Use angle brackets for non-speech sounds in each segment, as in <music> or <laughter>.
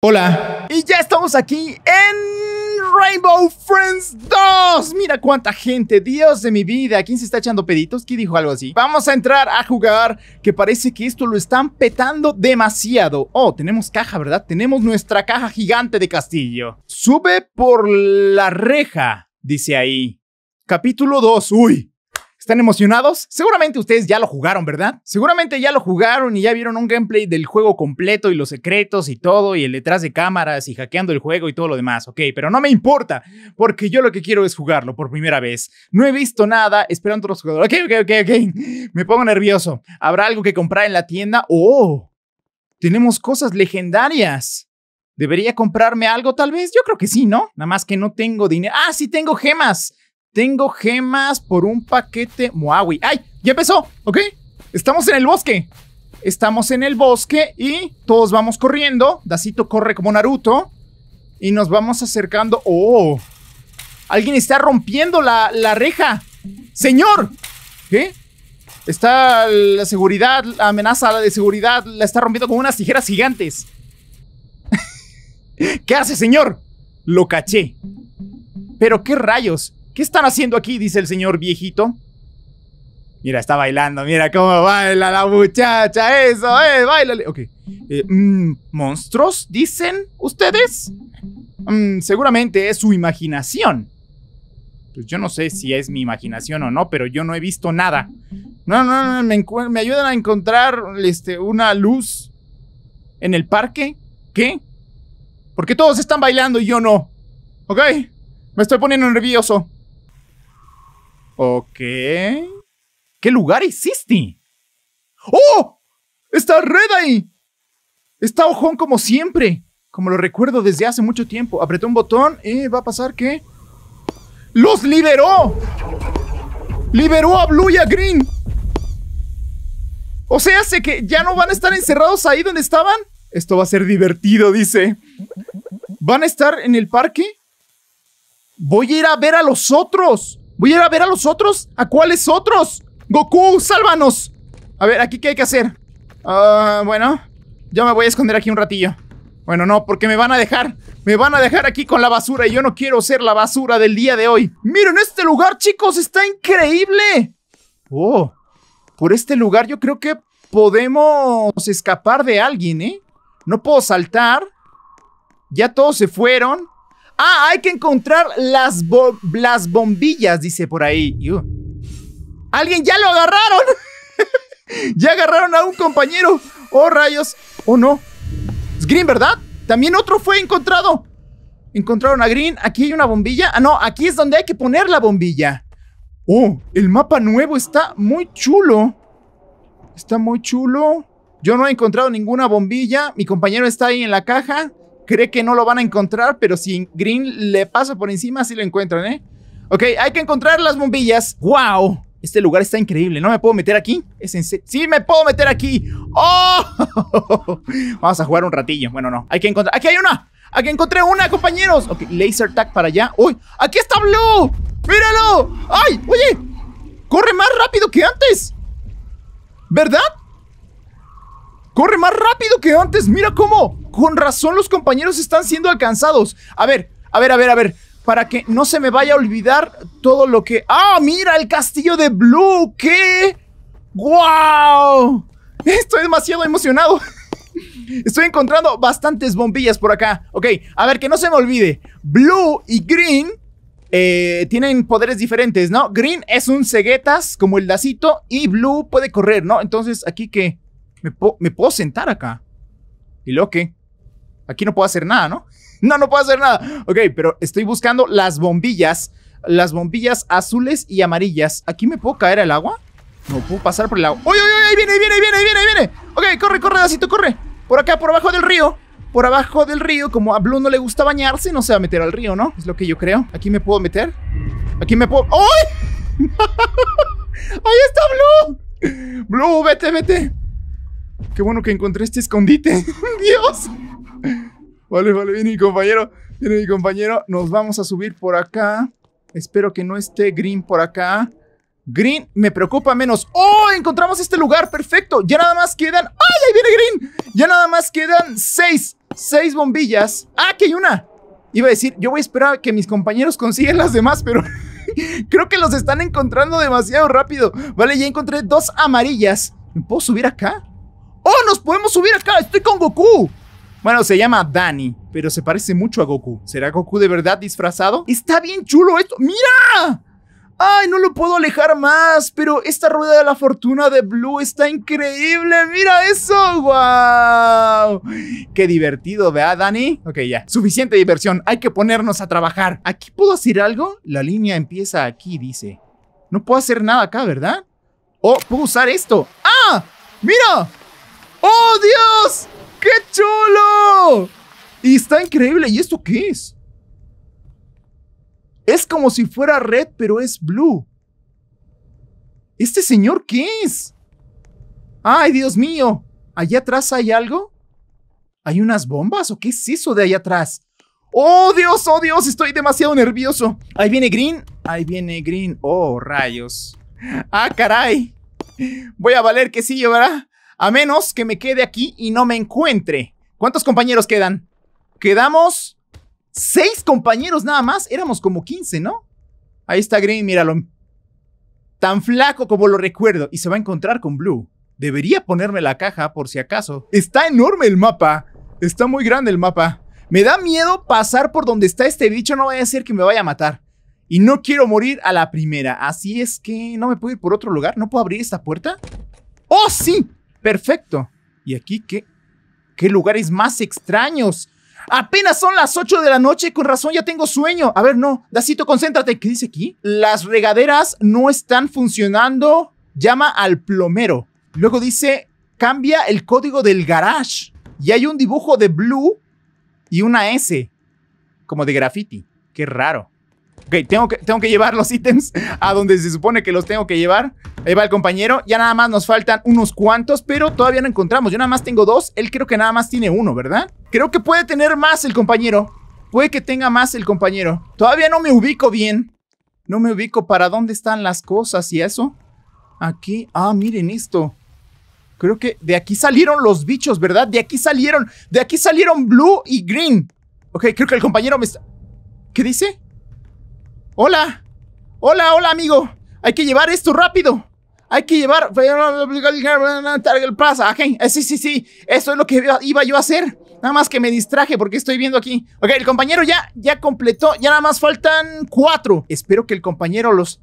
Hola. Y ya estamos aquí en Rainbow Friends 2. Mira cuánta gente, Dios de mi vida. ¿Quién se está echando peditos? ¿Quién dijo algo así? Vamos a entrar a jugar, que parece que esto lo están petando demasiado. Oh, tenemos caja, ¿verdad? Tenemos nuestra caja gigante de castillo. Sube por la reja, dice ahí. Capítulo 2. Uy, ¿Están emocionados? Seguramente ustedes ya lo jugaron, ¿verdad? Seguramente ya lo jugaron y ya vieron un gameplay del juego completo y los secretos y todo y el detrás de cámaras y hackeando el juego y todo lo demás, ok, pero no me importa porque yo lo que quiero es jugarlo por primera vez. No he visto nada esperando a otros jugadores. Ok, ok, ok, ok. Me pongo nervioso. ¿Habrá algo que comprar en la tienda? ¡Oh! Tenemos cosas legendarias. ¿Debería comprarme algo tal vez? Yo creo que sí, ¿no? Nada más que no tengo dinero. Ah, sí tengo gemas. Tengo gemas por un paquete ¡Muawi! ¡Ay! ¡Ya empezó! ¿Ok? Estamos en el bosque. Estamos en el bosque y todos vamos corriendo. Dacito corre como Naruto. Y nos vamos acercando. ¡Oh! Alguien está rompiendo la, reja. ¡Señor! ¿Qué? Está la seguridad, la amenaza de seguridad, la está rompiendo con unas tijeras gigantes. <laughs> ¿Qué hace, señor? Lo caché. Pero qué rayos. ¿Qué están haciendo aquí? dice el señor viejito. Mira, está bailando, mira cómo baila la muchacha, eso eh, bailale. Ok. Eh, mm, ¿Monstruos? ¿Dicen ustedes? Mm, seguramente es su imaginación. Pues yo no sé si es mi imaginación o no, pero yo no he visto nada. No, no, no, me, me ayudan a encontrar este, una luz en el parque. ¿Qué? Porque todos están bailando y yo no. ¿Ok? Me estoy poniendo nervioso. Ok. ¿Qué lugar hiciste? ¡Oh! ¡Está ahí Está ojón como siempre. Como lo recuerdo desde hace mucho tiempo. Apretó un botón y va a pasar que... ¡Los liberó! ¡Liberó a Blue y a Green! O sea, sé que ya no van a estar encerrados ahí donde estaban. Esto va a ser divertido, dice. ¿Van a estar en el parque? Voy a ir a ver a los otros. Voy a ir a ver a los otros. ¿A cuáles otros? Goku, sálvanos. A ver, ¿aquí qué hay que hacer? Ah, bueno, yo me voy a esconder aquí un ratillo. Bueno, no, porque me van a dejar. Me van a dejar aquí con la basura y yo no quiero ser la basura del día de hoy. Miren este lugar, chicos, está increíble. Oh, por este lugar yo creo que podemos escapar de alguien, ¿eh? No puedo saltar. Ya todos se fueron. Ah, hay que encontrar las, las bombillas, dice por ahí. Uh, ¡Alguien ya lo agarraron! <laughs> ya agarraron a un compañero. ¡Oh, rayos! ¡Oh, no! Es Green, ¿verdad? También otro fue encontrado. Encontraron a Green. Aquí hay una bombilla. Ah, no, aquí es donde hay que poner la bombilla. Oh, el mapa nuevo está muy chulo. Está muy chulo. Yo no he encontrado ninguna bombilla. Mi compañero está ahí en la caja cree que no lo van a encontrar, pero si Green le pasa por encima, sí lo encuentran, ¿eh? Ok, hay que encontrar las bombillas. ¡Wow! Este lugar está increíble. ¿No me puedo meter aquí? ¿Es en sí, me puedo meter aquí. ¡Oh! <laughs> Vamos a jugar un ratillo. Bueno, no. Hay que encontrar. ¡Aquí hay una! ¡Aquí encontré una, compañeros! Ok, laser tag para allá. ¡Uy! ¡Aquí está Blue! ¡Míralo! ¡Ay! ¡Oye! ¡Corre más rápido que antes! ¿Verdad? ¡Corre más rápido que antes! ¡Mira cómo! Con razón los compañeros están siendo alcanzados. A ver, a ver, a ver, a ver. Para que no se me vaya a olvidar todo lo que... ¡Ah, mira el castillo de Blue! ¿Qué? ¡Wow! Estoy demasiado emocionado. <laughs> Estoy encontrando bastantes bombillas por acá. Ok, a ver, que no se me olvide. Blue y Green eh, tienen poderes diferentes, ¿no? Green es un ceguetas, como el lacito, y Blue puede correr, ¿no? Entonces, aquí que... me puedo sentar acá. ¿Y lo que? Aquí no puedo hacer nada, ¿no? No, no puedo hacer nada. Ok, pero estoy buscando las bombillas, las bombillas azules y amarillas. ¿Aquí me puedo caer al agua? No puedo pasar por el agua. ¡Uy, uy, uy! Ahí viene, ahí viene, viene, ahí viene, viene. Ok, corre, corre, Dacito, corre. Por acá, por abajo del río. Por abajo del río, como a Blue no le gusta bañarse, no se va a meter al río, ¿no? Es lo que yo creo. Aquí me puedo meter. Aquí me puedo. ¡Uy! <laughs> ¡Ahí está Blue! Blue, vete, vete. Qué bueno que encontré este escondite. <laughs> Dios. <laughs> Vale, vale, viene mi compañero, viene mi compañero. Nos vamos a subir por acá. Espero que no esté Green por acá. Green me preocupa menos. ¡Oh! Encontramos este lugar. Perfecto. Ya nada más quedan. ¡Ay! Ahí viene Green. Ya nada más quedan seis. Seis bombillas. ¡Ah! Aquí hay una. Iba a decir, yo voy a esperar a que mis compañeros consigan las demás, pero <laughs> creo que los están encontrando demasiado rápido. Vale, ya encontré dos amarillas. ¿Me puedo subir acá? ¡Oh! ¡Nos podemos subir acá! ¡Estoy con Goku! Bueno, se llama Dani, pero se parece mucho a Goku. ¿Será Goku de verdad disfrazado? Está bien chulo esto. ¡Mira! ¡Ay, no lo puedo alejar más! Pero esta rueda de la fortuna de Blue está increíble. ¡Mira eso! ¡Wow! ¡Qué divertido, ¿verdad, Danny? Ok, ya. Suficiente diversión. Hay que ponernos a trabajar. ¿Aquí puedo hacer algo? La línea empieza aquí, dice. No puedo hacer nada acá, ¿verdad? Oh, puedo usar esto. ¡Ah! ¡Mira! ¡Oh, Dios! ¡Qué chulo! Y está increíble. ¿Y esto qué es? Es como si fuera red, pero es blue. ¿Este señor qué es? ¡Ay, Dios mío! ¿Allá atrás hay algo? ¿Hay unas bombas o qué es eso de allá atrás? ¡Oh, Dios! ¡Oh, Dios! Estoy demasiado nervioso. Ahí viene Green. Ahí viene Green. ¡Oh, rayos! ¡Ah, caray! Voy a valer que sí, ¿verdad? A menos que me quede aquí y no me encuentre. ¿Cuántos compañeros quedan? Quedamos seis compañeros nada más. Éramos como 15, ¿no? Ahí está Green, míralo. Tan flaco como lo recuerdo. Y se va a encontrar con Blue. Debería ponerme la caja por si acaso. Está enorme el mapa. Está muy grande el mapa. Me da miedo pasar por donde está este bicho. No vaya a ser que me vaya a matar. Y no quiero morir a la primera. Así es que no me puedo ir por otro lugar. ¿No puedo abrir esta puerta? ¡Oh, sí! Perfecto. ¿Y aquí qué? ¿Qué lugares más extraños? Apenas son las 8 de la noche, con razón ya tengo sueño. A ver, no, Dacito, concéntrate. ¿Qué dice aquí? Las regaderas no están funcionando. Llama al plomero. Luego dice, cambia el código del garage. Y hay un dibujo de blue y una S, como de graffiti. Qué raro. Ok, tengo que, tengo que llevar los ítems a donde se supone que los tengo que llevar. Ahí va el compañero. Ya nada más nos faltan unos cuantos, pero todavía no encontramos. Yo nada más tengo dos. Él creo que nada más tiene uno, ¿verdad? Creo que puede tener más el compañero. Puede que tenga más el compañero. Todavía no me ubico bien. No me ubico para dónde están las cosas y eso. Aquí. Ah, miren esto. Creo que de aquí salieron los bichos, ¿verdad? De aquí salieron. De aquí salieron blue y green. Ok, creo que el compañero me ¿Qué dice? Hola, hola, hola, amigo. Hay que llevar esto rápido. Hay que llevar. Plaza. Eh, sí, sí, sí. Eso es lo que iba yo a hacer. Nada más que me distraje porque estoy viendo aquí. Ok, el compañero ya, ya completó. Ya nada más faltan cuatro. Espero que el compañero los.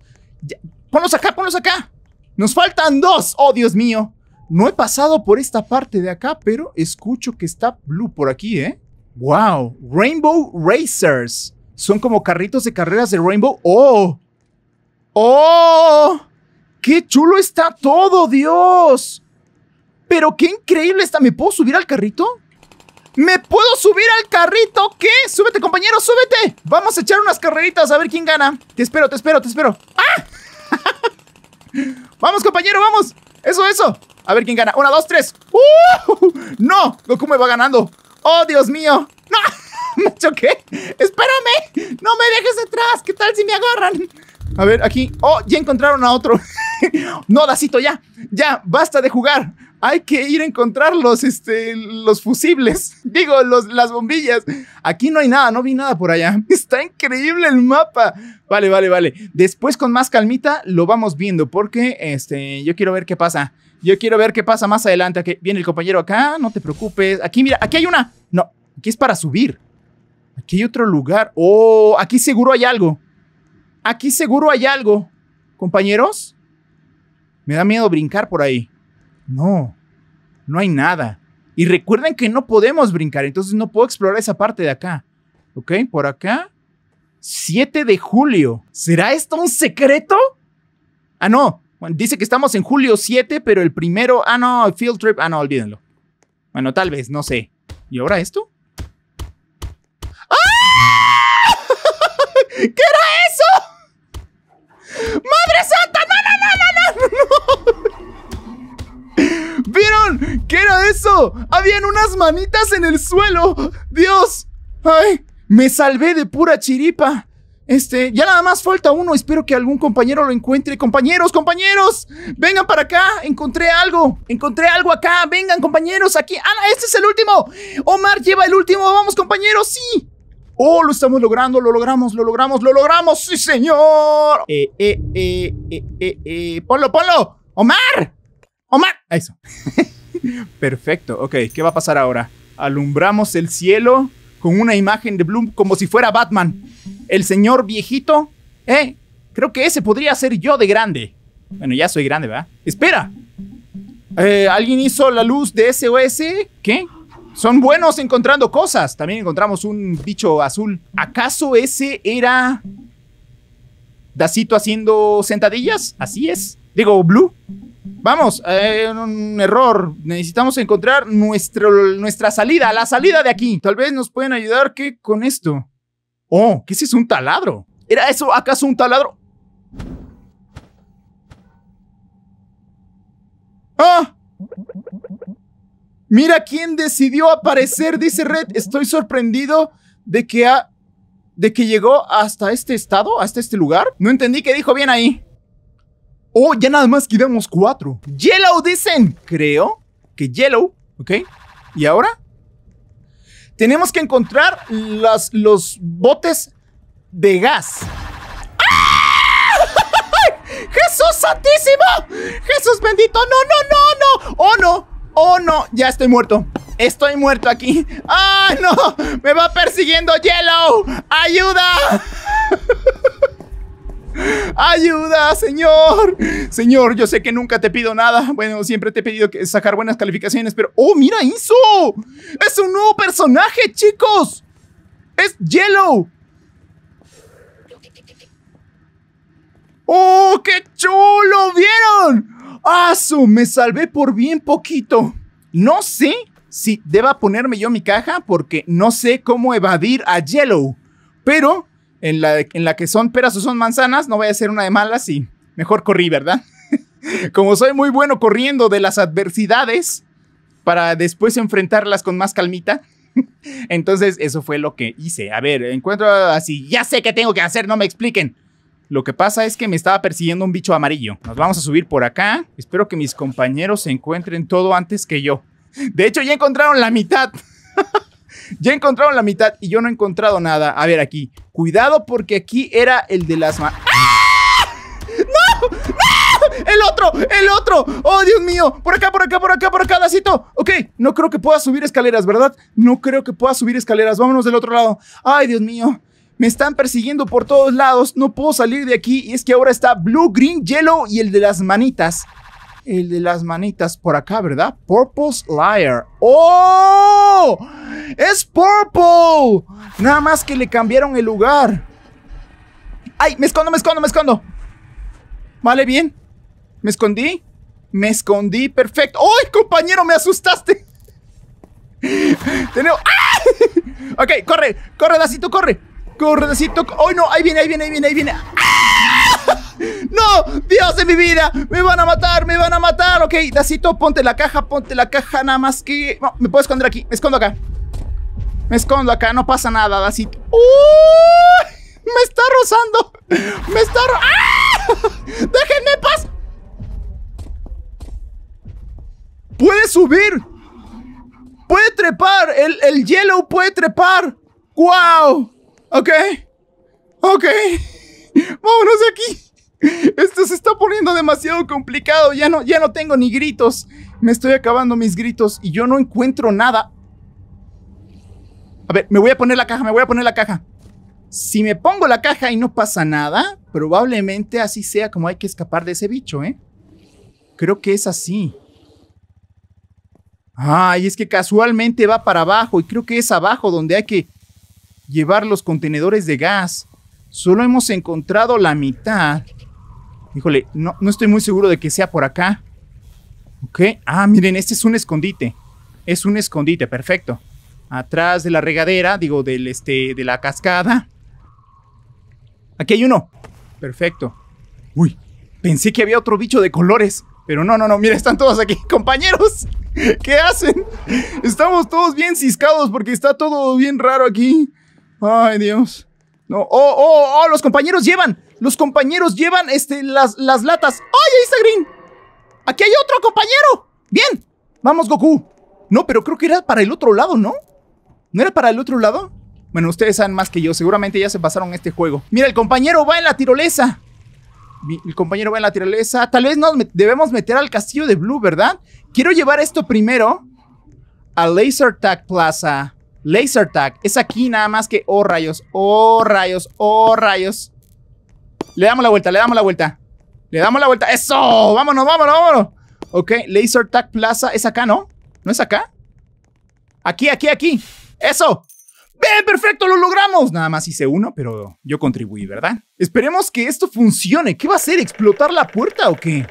Ponlos acá, ponlos acá. Nos faltan dos. Oh, Dios mío. No he pasado por esta parte de acá, pero escucho que está Blue por aquí, ¿eh? Wow. Rainbow Racers son como carritos de carreras de Rainbow. ¡Oh! ¡Oh! ¡Qué chulo está todo, Dios! Pero qué increíble está. ¿Me puedo subir al carrito? ¡Me puedo subir al carrito! ¿Qué? ¡Súbete, compañero! ¡Súbete! Vamos a echar unas carreritas a ver quién gana. Te espero, te espero, te espero. ¡Ah! <laughs> ¡Vamos, compañero! ¡Vamos! ¡Eso, eso! A ver quién gana. ¡Una, dos, tres! ¡Uh! ¡No! Goku me va ganando. ¡Oh, Dios mío! ¡No! me choqué. Espérame, no me dejes atrás, ¿Qué tal si me agarran? A ver, aquí. Oh, ya encontraron a otro. <laughs> no, Dacito, ya. Ya, basta de jugar. Hay que ir a encontrar los, este, los fusibles. <laughs> Digo, los, las bombillas. Aquí no hay nada, no vi nada por allá. <laughs> Está increíble el mapa. Vale, vale, vale. Después con más calmita lo vamos viendo porque este, yo quiero ver qué pasa. Yo quiero ver qué pasa más adelante. Aquí viene el compañero acá, no te preocupes. Aquí, mira, aquí hay una. No, aquí es para subir. Aquí hay otro lugar. Oh, aquí seguro hay algo. Aquí seguro hay algo. Compañeros, me da miedo brincar por ahí. No, no hay nada. Y recuerden que no podemos brincar, entonces no puedo explorar esa parte de acá. ¿Ok? Por acá. 7 de julio. ¿Será esto un secreto? Ah, no. Dice que estamos en julio 7, pero el primero. Ah, no, field trip. Ah, no, olvídenlo. Bueno, tal vez, no sé. ¿Y ahora esto? <laughs> ¿Qué era eso? ¡Madre santa! ¡No, no, no, no, no! no! vieron ¿Qué era eso? Habían unas manitas en el suelo. ¡Dios! ¡Ay! Me salvé de pura chiripa. Este, ya nada más falta uno. Espero que algún compañero lo encuentre. Compañeros, compañeros, vengan para acá. Encontré algo. Encontré algo acá. Vengan, compañeros, aquí. Ah, este es el último. Omar lleva el último. Vamos, compañeros. Sí. Oh, lo estamos logrando, lo logramos, lo logramos, lo logramos, sí, señor. Eh, eh, eh, eh, eh, eh. Ponlo, ponlo. Omar. Omar. Eso. <laughs> Perfecto. Ok, ¿qué va a pasar ahora? Alumbramos el cielo con una imagen de Bloom como si fuera Batman. El señor viejito. Eh, creo que ese podría ser yo de grande. Bueno, ya soy grande, ¿verdad? Espera. Eh, ¿Alguien hizo la luz de SOS? ¿Qué? son buenos encontrando cosas. También encontramos un bicho azul. ¿Acaso ese era Dacito haciendo sentadillas? Así es. Digo, Blue. Vamos, eh, un error. Necesitamos encontrar nuestro, nuestra salida, la salida de aquí. Tal vez nos pueden ayudar ¿qué? con esto. Oh, ¿qué es eso? Un taladro. ¿Era eso acaso un taladro? Mira quién decidió aparecer, dice Red. Estoy sorprendido de que, ha, de que llegó hasta este estado, hasta este lugar. No entendí que dijo bien ahí. Oh, ya nada más quedamos cuatro. Yellow dicen. Creo que Yellow, ¿ok? ¿Y ahora? Tenemos que encontrar las, los botes de gas. ¡Ah! <laughs> ¡Jesús Santísimo! ¡Jesús bendito! ¡No, no, no, no! ¡Oh, no! ¡Oh, no! Ya estoy muerto. Estoy muerto aquí. ¡Ah, no! ¡Me va persiguiendo Yellow! ¡Ayuda! <laughs> ¡Ayuda, señor! Señor, yo sé que nunca te pido nada. Bueno, siempre te he pedido que sacar buenas calificaciones, pero... ¡Oh, mira, eso! ¡Es un nuevo personaje, chicos! ¡Es Yellow! ¡Oh, qué chulo! ¿Vieron? ¡Aso! Me salvé por bien poquito. No sé si deba ponerme yo mi caja porque no sé cómo evadir a Yellow. Pero en la, en la que son peras o son manzanas, no voy a ser una de malas y mejor corrí, ¿verdad? <laughs> Como soy muy bueno corriendo de las adversidades para después enfrentarlas con más calmita. <laughs> Entonces, eso fue lo que hice. A ver, encuentro así. Ya sé qué tengo que hacer, no me expliquen. Lo que pasa es que me estaba persiguiendo un bicho amarillo. Nos vamos a subir por acá. Espero que mis compañeros se encuentren todo antes que yo. De hecho, ya encontraron la mitad. <laughs> ya encontraron la mitad y yo no he encontrado nada. A ver aquí. Cuidado porque aquí era el de las... ¡Ah! ¡No! ¡No! ¡El otro! ¡El otro! ¡Oh, Dios mío! Por acá, por acá, por acá, por acá, lacito. Ok, no creo que pueda subir escaleras, ¿verdad? No creo que pueda subir escaleras. Vámonos del otro lado. ¡Ay, Dios mío! Me están persiguiendo por todos lados, no puedo salir de aquí. Y es que ahora está blue, green, yellow y el de las manitas. El de las manitas por acá, ¿verdad? Purple's Liar. ¡Oh! ¡Es Purple! Nada más que le cambiaron el lugar. ¡Ay! ¡Me escondo, me escondo, me escondo! Vale, bien. ¿Me escondí? Me escondí, perfecto. ¡Ay, compañero, me asustaste! <laughs> Tenemos... ¡Ah! <laughs> ok, corre, corre, tú corre. ¡Corre, ¡Hoy ¡Ay, no! ¡Ahí viene, ahí viene, ahí viene, ahí viene! ¡Ah! ¡No! ¡Dios de mi vida! ¡Me van a matar! ¡Me van a matar! Ok, Dacito, ponte la caja, ponte la caja, nada más que. me puedo esconder aquí. Me escondo acá. Me escondo acá, no pasa nada, Dacito. ¡Uy! ¡Me está rozando! ¡Me está ro... ¡Ah! ¡Déjenme paz! ¡Puede subir! ¡Puede trepar! ¡El, el yellow puede trepar! ¡Wow! Ok. Ok. <laughs> Vámonos de aquí. Esto se está poniendo demasiado complicado. Ya no, ya no tengo ni gritos. Me estoy acabando mis gritos y yo no encuentro nada. A ver, me voy a poner la caja, me voy a poner la caja. Si me pongo la caja y no pasa nada, probablemente así sea como hay que escapar de ese bicho, ¿eh? Creo que es así. Ay, y es que casualmente va para abajo y creo que es abajo donde hay que llevar los contenedores de gas. Solo hemos encontrado la mitad. Híjole, no, no estoy muy seguro de que sea por acá. Ok, ah, miren, este es un escondite. Es un escondite, perfecto. Atrás de la regadera, digo, del este, de la cascada. Aquí hay uno. Perfecto. Uy, pensé que había otro bicho de colores. Pero no, no, no, mira, están todos aquí. <laughs> Compañeros, ¿qué hacen? Estamos todos bien ciscados porque está todo bien raro aquí. Ay, Dios. No. Oh, oh, oh, los compañeros llevan. Los compañeros llevan este, las, las latas. ¡Ay, ahí está Green! ¡Aquí hay otro compañero! ¡Bien! ¡Vamos, Goku! No, pero creo que era para el otro lado, ¿no? ¿No era para el otro lado? Bueno, ustedes saben más que yo. Seguramente ya se pasaron este juego. Mira, el compañero va en la tirolesa. El compañero va en la tirolesa. Tal vez nos debemos meter al castillo de Blue, ¿verdad? Quiero llevar esto primero a Laser Tag Plaza. Laser tag. Es aquí nada más que... Oh, rayos. Oh, rayos. Oh, rayos. Le damos la vuelta, le damos la vuelta. Le damos la vuelta. ¡Eso! ¡Vámonos, vámonos, vámonos! Ok, Laser Tag Plaza. ¿Es acá, no? ¿No es acá? Aquí, aquí, aquí. ¡Eso! ¡Bien, perfecto! ¡Lo logramos! Nada más hice uno, pero yo contribuí, ¿verdad? Esperemos que esto funcione. ¿Qué va a hacer? ¿Explotar la puerta o qué?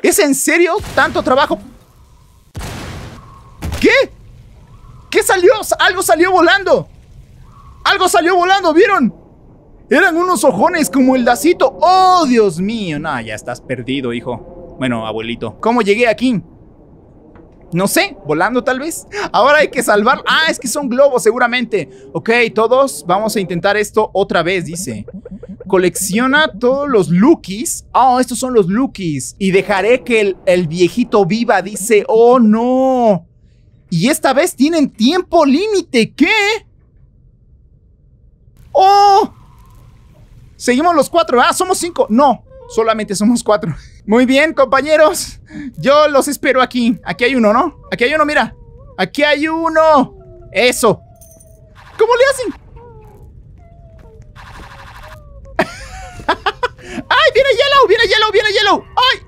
¿Es en serio tanto trabajo? ¿Qué? ¿Qué salió? Algo salió volando. Algo salió volando, ¿vieron? Eran unos ojones como el dacito! ¡Oh, Dios mío! No, ya estás perdido, hijo. Bueno, abuelito. ¿Cómo llegué aquí? No sé, volando tal vez. Ahora hay que salvar. Ah, es que son globos, seguramente. Ok, todos vamos a intentar esto otra vez, dice. Colecciona todos los lookies. Oh, estos son los lookies. Y dejaré que el, el viejito viva, dice. Oh, no. Y esta vez tienen tiempo límite. ¿Qué? ¡Oh! Seguimos los cuatro. Ah, somos cinco. No, solamente somos cuatro. <laughs> Muy bien, compañeros. Yo los espero aquí. Aquí hay uno, ¿no? Aquí hay uno, mira. Aquí hay uno. Eso. ¿Cómo le hacen? <laughs> ¡Ay, viene Yellow! ¡Viene Yellow! ¡Viene Yellow! ¡Ay!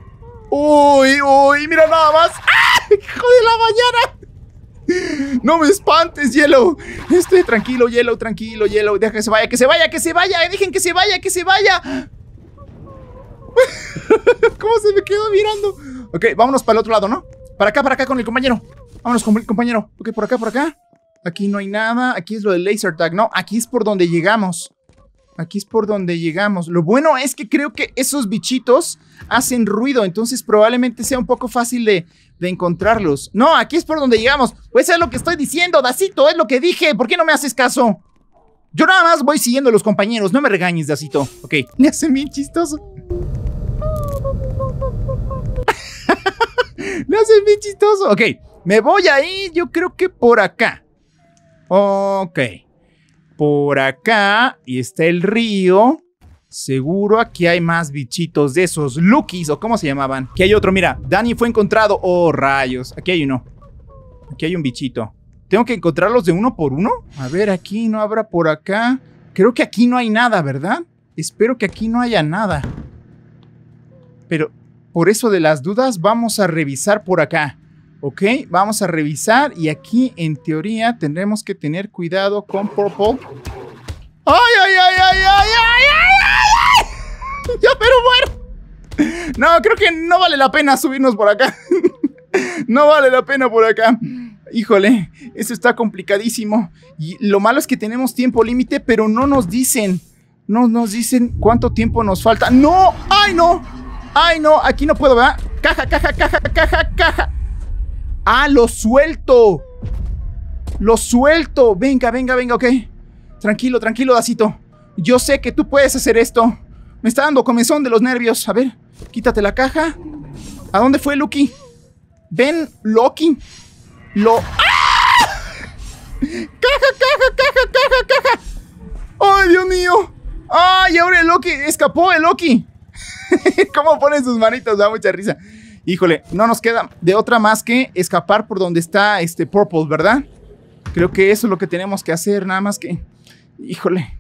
¡Uy, uy! ¡Mira nada más! ¡Ah! ¡Hijo de la mañana! <laughs> No me espantes, hielo. estoy tranquilo, hielo, tranquilo, hielo. Deja que se vaya, que se vaya, que se vaya. Dejen que se vaya, que se vaya. <laughs> ¿Cómo se me quedó mirando? Ok, vámonos para el otro lado, ¿no? Para acá, para acá con el compañero. Vámonos con el compañero. Ok, por acá, por acá. Aquí no hay nada. Aquí es lo del laser tag, ¿no? Aquí es por donde llegamos. Aquí es por donde llegamos. Lo bueno es que creo que esos bichitos hacen ruido, entonces probablemente sea un poco fácil de, encontrarlos. No, aquí es por donde llegamos. Pues es lo que estoy diciendo, Dacito, es lo que dije. ¿Por qué no me haces caso? Yo nada más voy siguiendo a los compañeros, no me regañes, Dacito. Ok, le <laughs> hace bien chistoso. le <laughs> hace bien chistoso. Ok, me voy ahí, yo creo que por acá. Ok por acá y está el río. Seguro aquí hay más bichitos de esos Lukis o cómo se llamaban. Aquí hay otro, mira. Dani fue encontrado. Oh, rayos. Aquí hay uno. Aquí hay un bichito. Tengo que encontrarlos de uno por uno. A ver, aquí no habrá por acá. Creo que aquí no hay nada, ¿verdad? Espero que aquí no haya nada. Pero por eso de las dudas vamos a revisar por acá. Ok, vamos a revisar y aquí en teoría tendremos que tener cuidado con Purple. ¡Ay, ay, ay, ay, ay, ay, ay, ay! <laughs> ya pero muero! No, creo que no vale la pena subirnos por acá. <laughs> No vale la pena por acá. Híjole, eso está complicadísimo. Y lo malo es que tenemos tiempo límite, pero no nos dicen. No nos dicen cuánto tiempo nos falta. ¡No! ¡Ay, no! ¡Ay, no! Aquí no puedo, ¿verdad? Caja, caja, caja, caja, caja. ¡Ah, lo suelto! ¡Lo suelto! Venga, venga, venga, ok. Tranquilo, tranquilo, Dacito. Yo sé que tú puedes hacer esto. Me está dando comezón de los nervios. A ver, quítate la caja. ¿A dónde fue Lucky? Ven, Loki. Lo. ¡Ah! caja, caja, caja, caja! ¡Ay, Dios mío! ¡Ay, ahora el Loki! ¡Escapó el Loki! <laughs> ¿Cómo ponen sus manitos? Da mucha risa híjole, no nos queda de otra más que escapar por donde está este Purple, ¿verdad? Creo que eso es lo que tenemos que hacer, nada más que, híjole,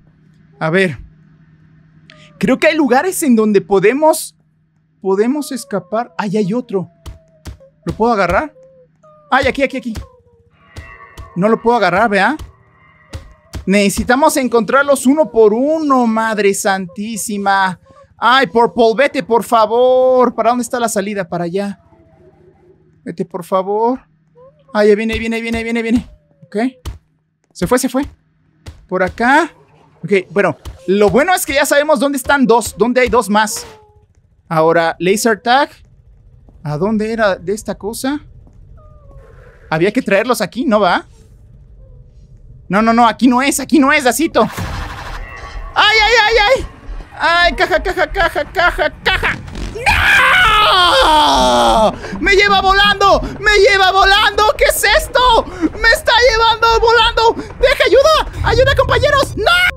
a ver, creo que hay lugares en donde podemos, podemos escapar. Ahí hay otro. ¿Lo puedo agarrar? Ay, aquí, aquí, aquí. No lo puedo agarrar, vea. Necesitamos encontrarlos uno por uno, Madre Santísima. Ay, por Paul, vete, por favor. ¿Para dónde está la salida? Para allá. Vete, por favor. Ay, ahí viene, viene, viene, viene, viene. Ok. Se fue, se fue. Por acá. Ok, bueno. Lo bueno es que ya sabemos dónde están dos. Dónde hay dos más. Ahora, laser tag. ¿A dónde era de esta cosa? Había que traerlos aquí, ¿no va? No, no, no, aquí no es, aquí no es, asito. ¡Ay, ay, ay, ay! ¡Ay, caja, caja, caja, caja, caja! ¡No! ¡Me lleva volando! ¡Me lleva volando! ¿Qué es esto? ¡Me está llevando volando! ¡Deja ayuda! ¡Ayuda, compañeros! ¡No!